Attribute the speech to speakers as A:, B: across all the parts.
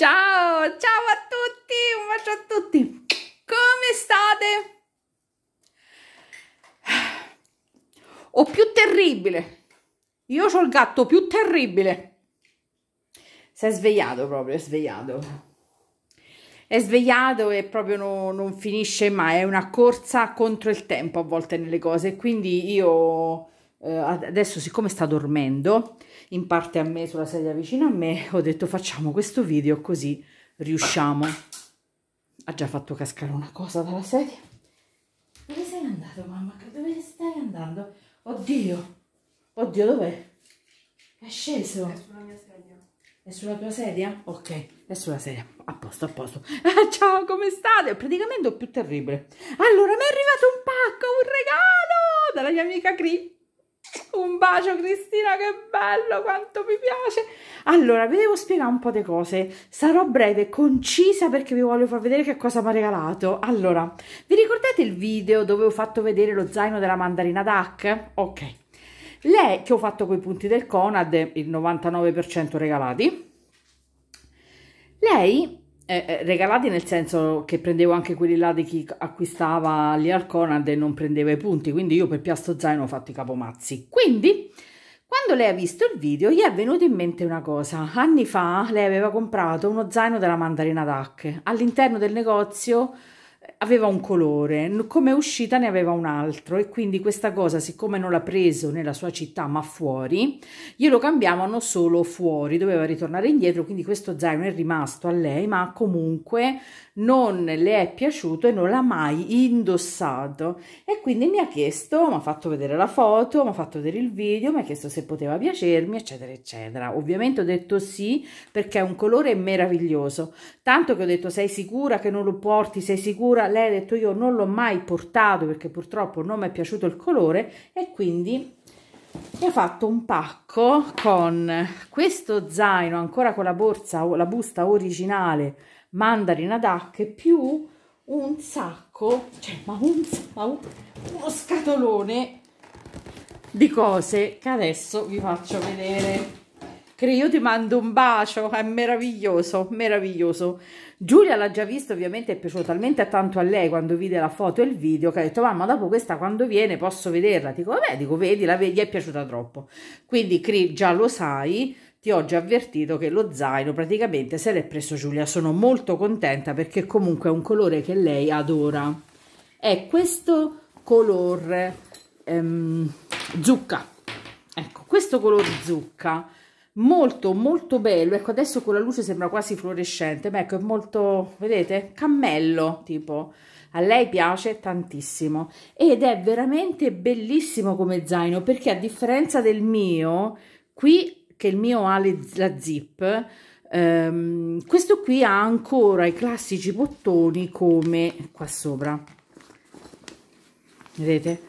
A: Ciao, ciao a tutti, un bacio a tutti. Come state? O più terribile. Io ho il gatto più terribile. Si è svegliato proprio, è svegliato. È svegliato e proprio no, non finisce mai. È una corsa contro il tempo a volte nelle cose. Quindi io eh, adesso, siccome sta dormendo, in parte a me sulla sedia vicino a me, ho detto facciamo questo video così riusciamo. Ha già fatto cascare una cosa dalla sedia. Dove sei andato mamma? Dove stai andando? Oddio, oddio dov'è? È sceso. È sulla mia sedia. È sulla tua sedia? Ok, è sulla sedia. A posto, a posto. Ah, ciao, come state? Praticamente ho più terribile. Allora, mi è arrivato un pacco, un regalo dalla mia amica Cri un bacio Cristina, che bello, quanto mi piace. Allora, vi devo spiegare un po' di cose. Sarò breve, concisa perché vi voglio far vedere che cosa mi ha regalato. Allora, vi ricordate il video dove ho fatto vedere lo zaino della mandarina DAC? Ok. Lei, che ho fatto con i punti del Conad, il 99% regalati. Lei eh, eh, regalati nel senso che prendevo anche quelli là di chi acquistava lì al Conad e non prendeva i punti, quindi io per piasto zaino ho fatto i capomazzi. Quindi, quando lei ha visto il video, gli è venuto in mente una cosa. Anni fa lei aveva comprato uno zaino della mandarina d'acche All'interno del negozio aveva un colore, come uscita ne aveva un altro e quindi questa cosa, siccome non l'ha preso nella sua città ma fuori, glielo cambiavano solo fuori, doveva ritornare indietro, quindi questo zaino è rimasto a lei, ma comunque non le è piaciuto e non l'ha mai indossato e quindi mi ha chiesto, mi ha fatto vedere la foto, mi ha fatto vedere il video, mi ha chiesto se poteva piacermi eccetera eccetera. Ovviamente ho detto sì perché è un colore meraviglioso, tanto che ho detto sei sicura che non lo porti, sei sicura? Lei ha detto io non l'ho mai portato perché purtroppo non mi è piaciuto il colore e quindi mi ha fatto un pacco con questo zaino ancora con la borsa o la busta originale mandarina ad più un sacco, cioè ma un, ma un, uno scatolone di cose che adesso vi faccio vedere. Cre, io ti mando un bacio, è meraviglioso, meraviglioso. Giulia l'ha già visto, ovviamente è piaciuto talmente tanto a lei quando vide la foto e il video che ha detto mamma dopo questa quando viene posso vederla. Dico vabbè, dico vedi, la vedi, è piaciuta troppo. Quindi Cri già lo sai, ti ho già avvertito che lo zaino praticamente se l'è preso Giulia. Sono molto contenta perché comunque è un colore che lei adora. È questo colore ehm, zucca. Ecco, questo colore zucca molto molto bello ecco adesso con la luce sembra quasi fluorescente ma ecco è molto vedete cammello tipo a lei piace tantissimo ed è veramente bellissimo come zaino perché a differenza del mio qui che il mio ha le, la zip, ehm, questo qui ha ancora i classici bottoni come qua sopra. Vedete?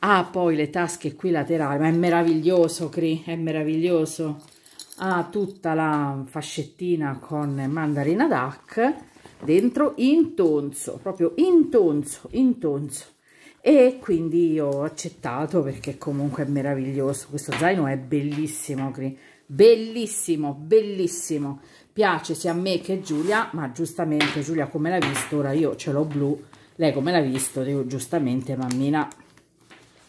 A: Ha ah, poi le tasche qui laterali, ma è meraviglioso, Cri, è meraviglioso. Ha tutta la fascettina con mandarina duck dentro in tonso proprio in tonso in tonzo e quindi io ho accettato perché comunque è meraviglioso questo zaino è bellissimo bellissimo bellissimo piace sia a me che a Giulia ma giustamente Giulia come l'ha visto ora io ce l'ho blu lei come l'ha visto dico giustamente mammina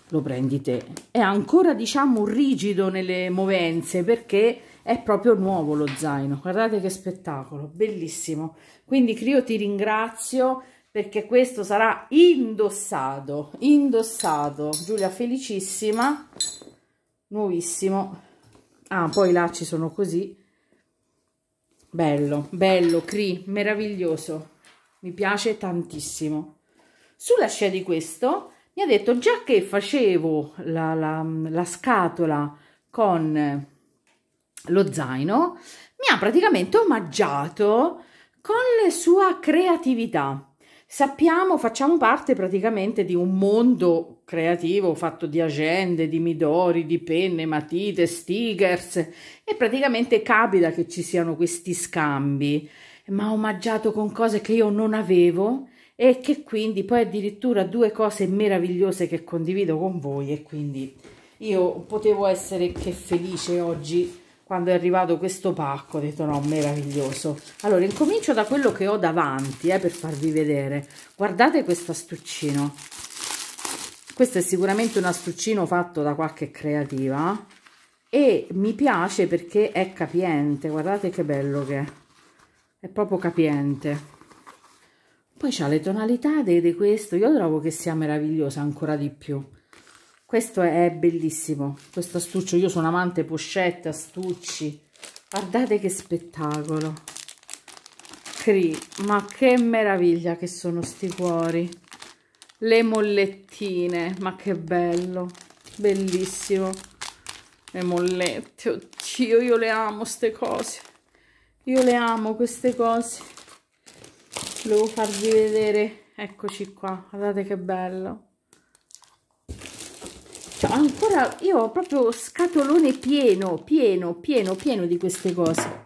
A: lo prendi te è ancora diciamo rigido nelle movenze perché è proprio nuovo lo zaino guardate che spettacolo bellissimo quindi Crio ti ringrazio perché questo sarà indossato, indossato, Giulia felicissima, nuovissimo, ah poi i lacci sono così, bello, bello, cri, meraviglioso, mi piace tantissimo. Sulla scia di questo mi ha detto già che facevo la, la, la scatola con lo zaino, mi ha praticamente omaggiato con la sua creatività sappiamo, facciamo parte praticamente di un mondo creativo fatto di agende, di midori, di penne, matite, stickers e praticamente capita che ci siano questi scambi, ma omaggiato con cose che io non avevo e che quindi poi addirittura due cose meravigliose che condivido con voi e quindi io potevo essere che felice oggi quando è arrivato questo pacco ho detto no meraviglioso allora incomincio da quello che ho davanti eh, per farvi vedere guardate questo astuccino questo è sicuramente un astuccino fatto da qualche creativa e mi piace perché è capiente guardate che bello che è è proprio capiente poi c'ha le tonalità di questo io trovo che sia meravigliosa ancora di più questo è bellissimo questo astuccio io sono amante pochette astucci guardate che spettacolo Cri, ma che meraviglia che sono sti cuori le mollettine ma che bello bellissimo le mollette oddio io le amo queste cose io le amo queste cose volevo farvi vedere eccoci qua guardate che bello allora io ho proprio scatolone pieno, pieno, pieno, pieno di queste cose.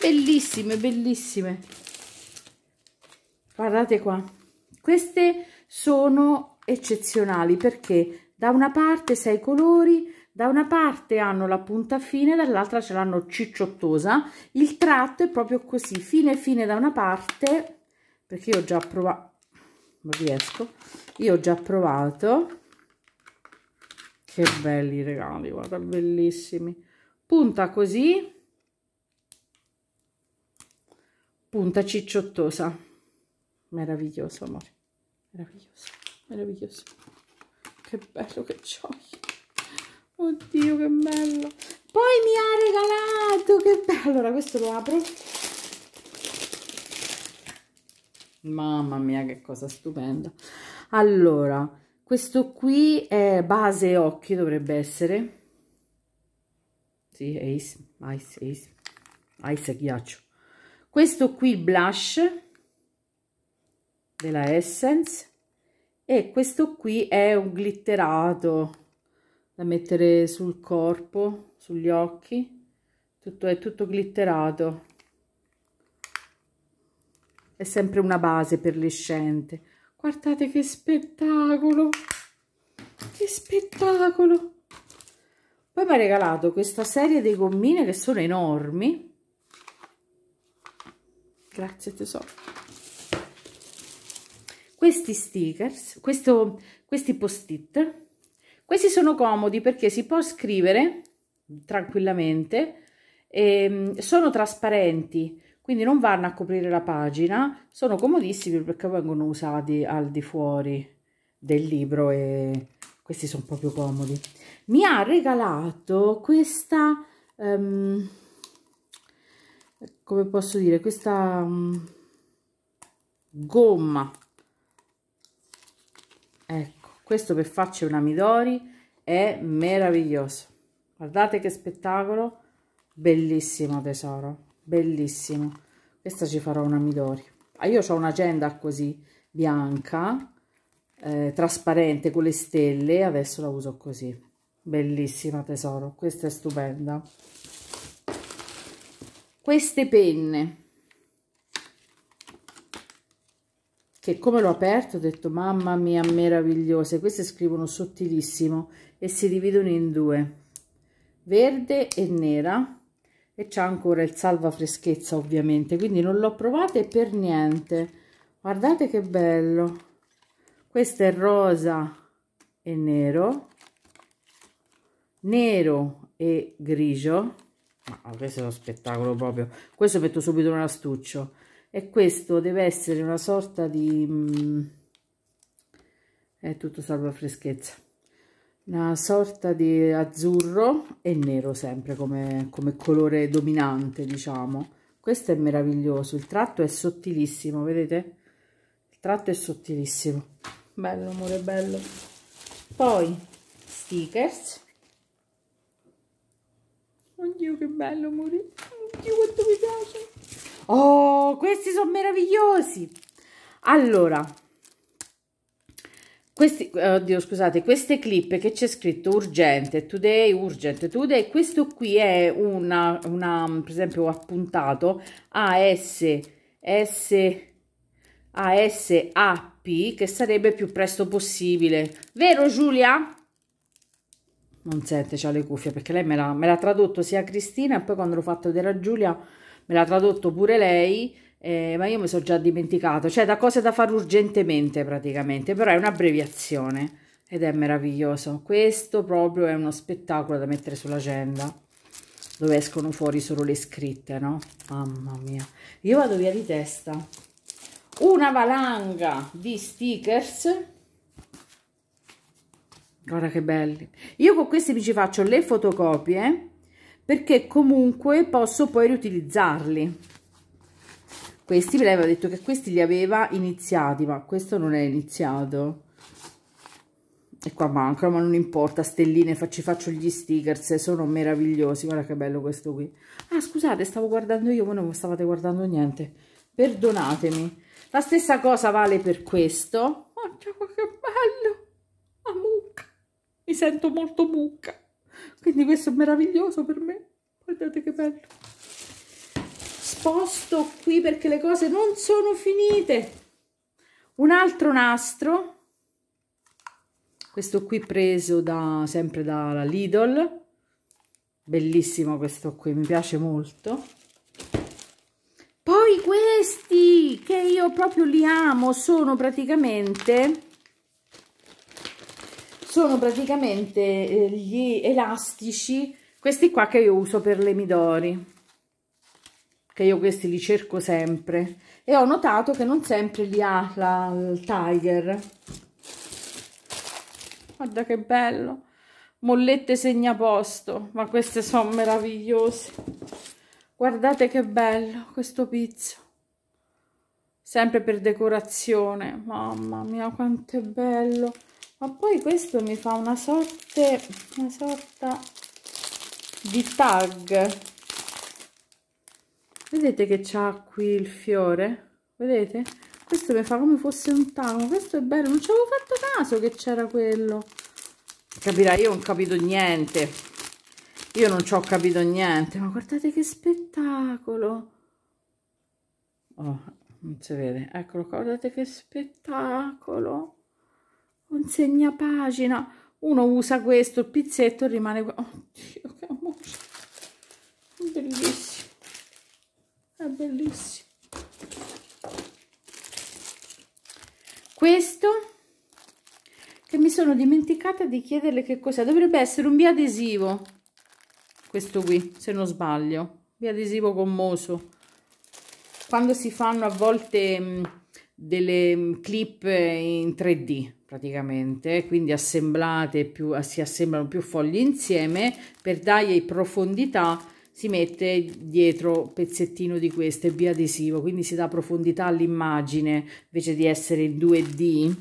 A: Bellissime, bellissime. Guardate qua. Queste sono eccezionali perché da una parte sei colori, da una parte hanno la punta fine, dall'altra ce l'hanno cicciottosa. Il tratto è proprio così, fine fine da una parte, perché io ho già provato, non riesco, io ho già provato che belli regali guarda bellissimi punta così punta cicciottosa meraviglioso amore meraviglioso meraviglioso che bello che gioia oddio che bello poi mi ha regalato che bello allora questo lo apro mamma mia che cosa stupenda allora questo qui è base occhi dovrebbe essere sì, ice, ice, ice, ice ghiaccio questo qui il blush della Essence e questo qui è un glitterato da mettere sul corpo, sugli occhi, tutto è tutto glitterato. È sempre una base per l'escente. Guardate che spettacolo! Che spettacolo! Poi mi ha regalato questa serie di gommine che sono enormi. Grazie tesoro. Questi stickers, questo, questi post-it, questi sono comodi perché si può scrivere tranquillamente, ehm, sono trasparenti, quindi non vanno a coprire la pagina, sono comodissimi perché vengono usati al di fuori del libro e questi sono proprio comodi. Mi ha regalato questa, um, come posso dire, questa um, gomma, ecco, questo per farci una Midori è meraviglioso, guardate che spettacolo, bellissimo tesoro bellissimo questa ci farò una midori ah, io ho un'agenda così bianca eh, trasparente con le stelle adesso la uso così bellissima tesoro questa è stupenda queste penne che come l'ho aperto ho detto mamma mia meravigliose queste scrivono sottilissimo e si dividono in due verde e nera e c'è ancora il salva freschezza ovviamente quindi non l'ho provate per niente guardate che bello questo è rosa e nero nero e grigio ma questo è uno spettacolo proprio questo metto subito un astuccio e questo deve essere una sorta di mm, è tutto salva freschezza una sorta di azzurro e nero sempre come, come, colore dominante diciamo questo è meraviglioso il tratto è sottilissimo vedete il tratto è sottilissimo bello amore bello poi stickers oddio che bello amore oddio quanto mi piace oh questi sono meravigliosi allora questi, eh, oddio scusate, queste clip che c'è scritto urgente, today, urgent, today, questo qui è una, una per esempio ho appuntato AS, S, ASAP che sarebbe più presto possibile, vero Giulia? Non sente, c'ha le cuffie perché lei me l'ha tradotto sia Cristina e poi quando l'ho fatto vedere a Giulia me l'ha tradotto pure lei eh, ma io mi sono già dimenticato, cioè da cose da fare urgentemente praticamente, però è un'abbreviazione ed è meraviglioso. Questo proprio è uno spettacolo da mettere sull'agenda, dove escono fuori solo le scritte, no? Mamma mia, io vado via di testa. Una valanga di stickers. Guarda che belli. Io con questi mi ci faccio le fotocopie perché comunque posso poi riutilizzarli questi me l'aveva detto che questi li aveva iniziati ma questo non è iniziato e qua mancano ma non importa stelline ci faccio gli stickers sono meravigliosi guarda che bello questo qui ah scusate stavo guardando io voi non stavate guardando niente perdonatemi la stessa cosa vale per questo oh, che bello la mucca mi sento molto mucca quindi questo è meraviglioso per me guardate che bello sposto qui perché le cose non sono finite un altro nastro questo qui preso da, sempre dalla Lidl bellissimo questo qui mi piace molto poi questi che io proprio li amo sono praticamente sono praticamente eh, gli elastici questi qua che io uso per le midori che io questi li cerco sempre e ho notato che non sempre li ha la, il Tiger guarda che bello mollette segnaposto ma queste sono meravigliose guardate che bello questo pizzo sempre per decorazione mamma mia quanto è bello ma poi questo mi fa una sorte una sorta di tag vedete che c'ha qui il fiore vedete questo mi fa come fosse un tavolo questo è bello non ci avevo fatto caso che c'era quello capirai io non ho capito niente io non ci ho capito niente ma guardate che spettacolo oh non si vede eccolo qua guardate che spettacolo consegna pagina uno usa questo il pizzetto rimane qua oh, che amore bellissimo è bellissimo questo che mi sono dimenticata di chiederle che cos'è dovrebbe essere un biadesivo questo qui se non sbaglio biadesivo gommoso quando si fanno a volte mh, mm, delle mm, clip in 3D praticamente, quindi assemblate più, si assemblano più fogli insieme per dargli profondità si mette dietro pezzettino di questo e biadesivo, quindi si dà profondità all'immagine invece di essere in 2D,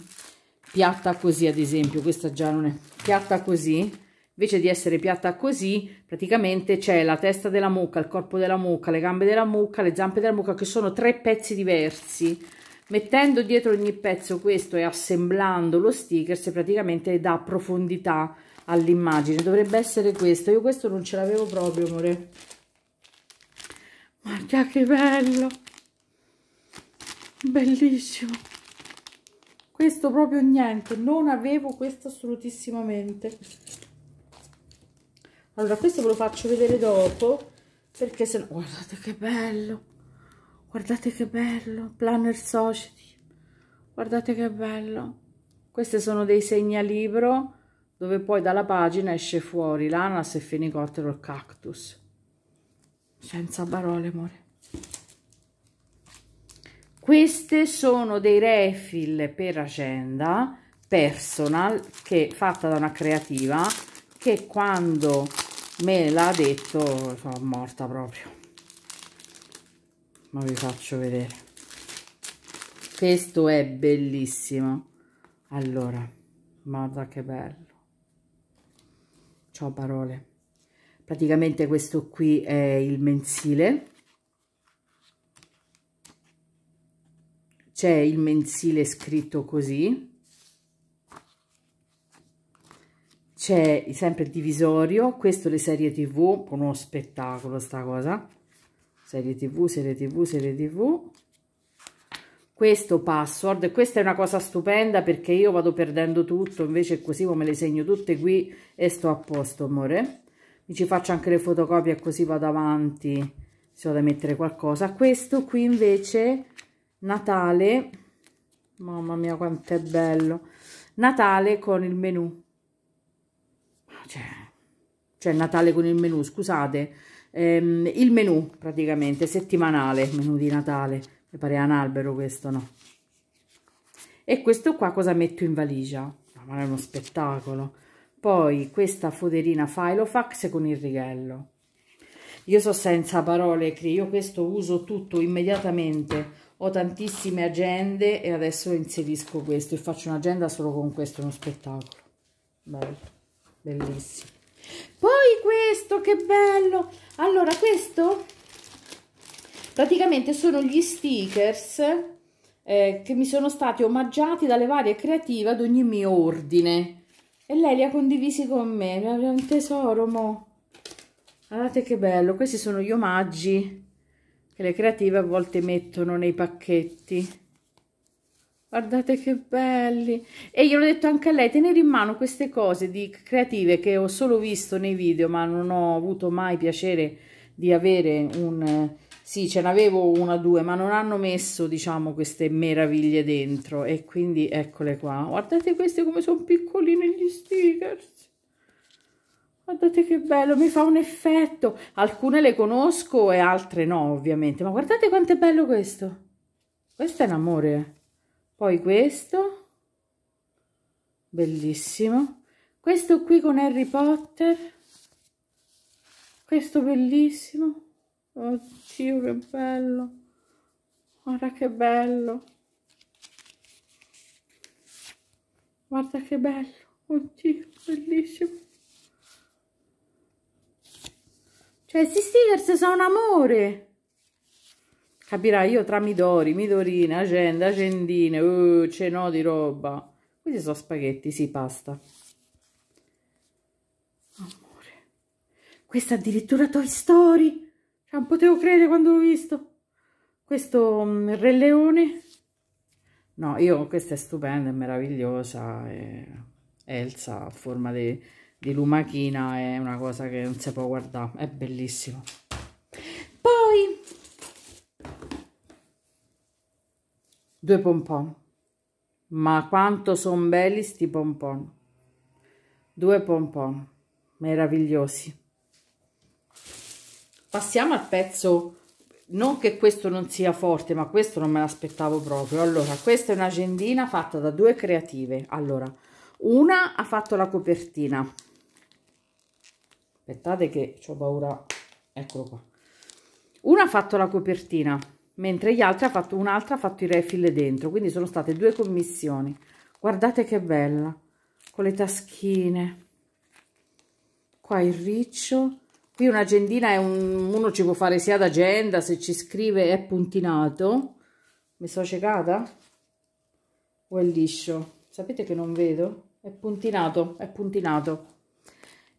A: piatta così ad esempio, questa già non è, piatta così, invece di essere piatta così, praticamente c'è la testa della mucca, il corpo della mucca, le gambe della mucca, le zampe della mucca, che sono tre pezzi diversi. Mettendo dietro ogni pezzo questo e assemblando lo sticker, si praticamente dà profondità all'immagine dovrebbe essere questo io questo non ce l'avevo proprio amore guarda che bello bellissimo questo proprio niente non avevo questo assolutissimamente allora questo ve lo faccio vedere dopo perché se no guardate che bello guardate che bello planner society guardate che bello questi sono dei segnalibro dove poi dalla pagina esce fuori l'ananas e fenicottero il cactus. Senza parole, amore. Queste sono dei refill per agenda personal che fatta da una creativa che quando me l'ha detto sono morta proprio. Ma vi faccio vedere. Questo è bellissimo. Allora, guarda che bello ho parole praticamente questo qui è il mensile c'è il mensile scritto così c'è sempre il divisorio questo le serie tv uno spettacolo sta cosa serie tv serie tv serie tv questo password questa è una cosa stupenda perché io vado perdendo tutto invece così me le segno tutte qui e sto a posto amore mi ci faccio anche le fotocopie così vado avanti se ho da mettere qualcosa questo qui invece Natale mamma mia quanto è bello Natale con il menu ah, cioè, cioè Natale con il menu scusate ehm, il menu praticamente settimanale menu di Natale mi pareva un albero questo no e questo qua cosa metto in valigia ma è uno spettacolo poi questa foderina Filofax con il righello io so senza parole Cri, io questo uso tutto immediatamente ho tantissime agende e adesso inserisco questo e faccio un'agenda solo con questo, uno spettacolo bello, bellissimo poi questo che bello allora questo praticamente sono gli stickers eh, che mi sono stati omaggiati dalle varie creative ad ogni mio ordine e lei li ha condivisi con me è un tesoro mo guardate che bello questi sono gli omaggi che le creative a volte mettono nei pacchetti guardate che belli e io l'ho detto anche a lei tenere in mano queste cose di creative che ho solo visto nei video ma non ho avuto mai piacere di avere un, sì ce n'avevo una o due ma non hanno messo diciamo queste meraviglie dentro e quindi eccole qua guardate queste come sono piccoline gli stickers guardate che bello mi fa un effetto alcune le conosco e altre no ovviamente ma guardate quanto è bello questo questo è un amore poi questo bellissimo questo qui con Harry Potter questo bellissimo Oddio, che bello. Guarda che bello. Guarda che bello. Oddio, bellissimo. Cioè, questi stickers sono amore. Capirai, io tra Midori, Midorina, Agenda, Agendine, uh, ce n'ho di roba. Questi sono spaghetti, sì, pasta. Amore. Questa addirittura Toy Story. Non ah, potevo credere quando l'ho visto. Questo um, Re Leone. No, io, questa è stupenda, è meravigliosa. E Elsa a forma di, di lumachina è una cosa che non si può guardare. È bellissimo. Poi, due pompon. Ma quanto sono belli sti pompon. Due pompon meravigliosi passiamo al pezzo non che questo non sia forte ma questo non me l'aspettavo proprio allora questa è un'agendina fatta da due creative allora una ha fatto la copertina aspettate che ho paura eccolo qua una ha fatto la copertina mentre gli altri ha fatto un'altra ha fatto i refill dentro quindi sono state due commissioni guardate che bella con le taschine qua il riccio qui un'agendina è un, uno ci può fare sia d'agenda se ci scrive è puntinato mi sono ciecata o è liscio sapete che non vedo è puntinato è puntinato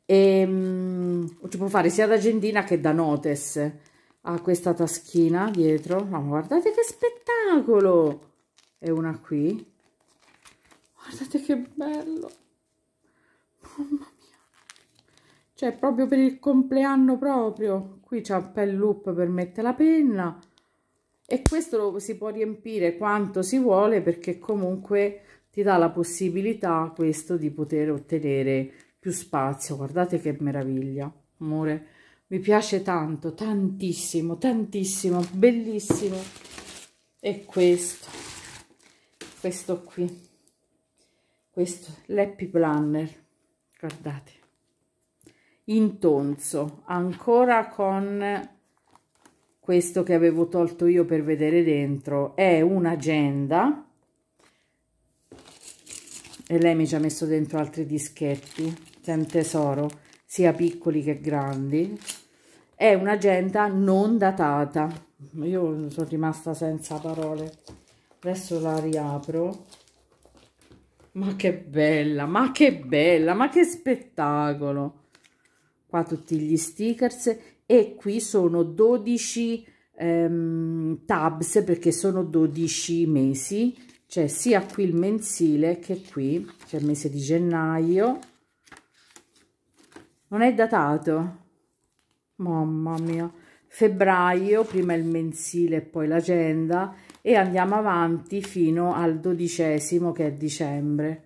A: e um, ci può fare sia d'agendina che da notes ha questa taschina dietro ma guardate che spettacolo è una qui guardate che bello mamma cioè proprio per il compleanno proprio qui c'è un bel loop per mettere la penna e questo lo si può riempire quanto si vuole perché comunque ti dà la possibilità questo di poter ottenere più spazio guardate che meraviglia amore mi piace tanto tantissimo tantissimo bellissimo e questo questo qui questo l'happy planner guardate in tonso ancora con questo che avevo tolto io per vedere dentro è un'agenda e lei mi ci ha messo dentro altri dischetti che un tesoro sia piccoli che grandi è un'agenda non datata io sono rimasta senza parole adesso la riapro ma che bella ma che bella ma che spettacolo qua tutti gli stickers e qui sono 12 ehm, tabs perché sono 12 mesi cioè sia qui il mensile che qui cioè il mese di gennaio non è datato mamma mia febbraio prima il mensile e poi l'agenda e andiamo avanti fino al dodicesimo che è dicembre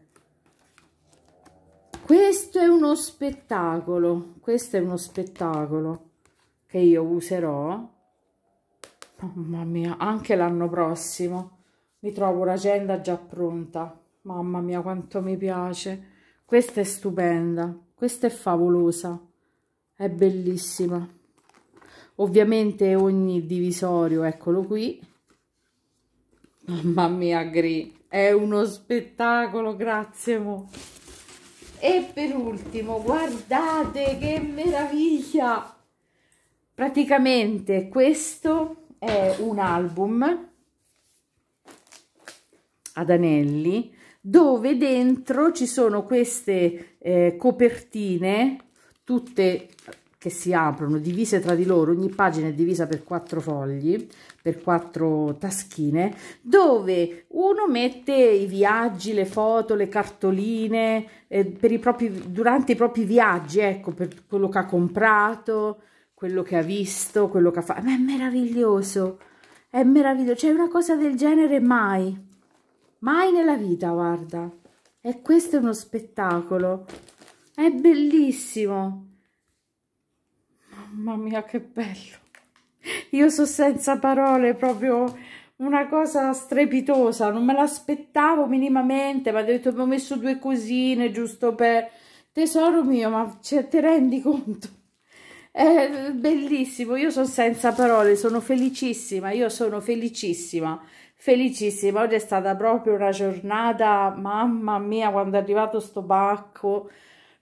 A: questo è uno spettacolo questo è uno spettacolo che io userò mamma mia anche l'anno prossimo mi trovo l'agenda già pronta mamma mia quanto mi piace questa è stupenda questa è favolosa è bellissima ovviamente ogni divisorio eccolo qui mamma mia gri è uno spettacolo grazie mo. E per ultimo, guardate che meraviglia! Praticamente questo è un album ad anelli dove dentro ci sono queste eh, copertine tutte che si aprono divise tra di loro, ogni pagina è divisa per quattro fogli, per quattro taschine, dove uno mette i viaggi, le foto, le cartoline eh, per i propri, durante i propri viaggi, ecco, per quello che ha comprato, quello che ha visto, quello che ha fatto. Ma è meraviglioso, è meraviglioso, c'è cioè, una cosa del genere mai, mai nella vita, guarda. E questo è uno spettacolo, è bellissimo mamma mia che bello io sono senza parole proprio una cosa strepitosa non me l'aspettavo minimamente ma ho detto abbiamo messo due cosine giusto per tesoro mio ma cioè, te rendi conto è bellissimo io sono senza parole sono felicissima io sono felicissima felicissima oggi è stata proprio una giornata mamma mia quando è arrivato sto pacco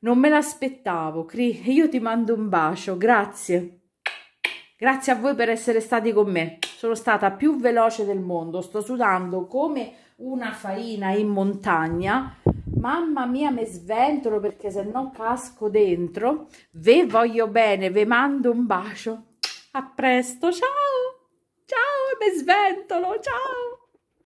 A: non me l'aspettavo, Cri. Io ti mando un bacio, grazie. Grazie a voi per essere stati con me. Sono stata più veloce del mondo, sto sudando come una faina in montagna. Mamma mia, mi sventolo perché se no casco dentro. Ve voglio bene, ve mando un bacio. A presto, ciao! Ciao, mi sventolo, ciao!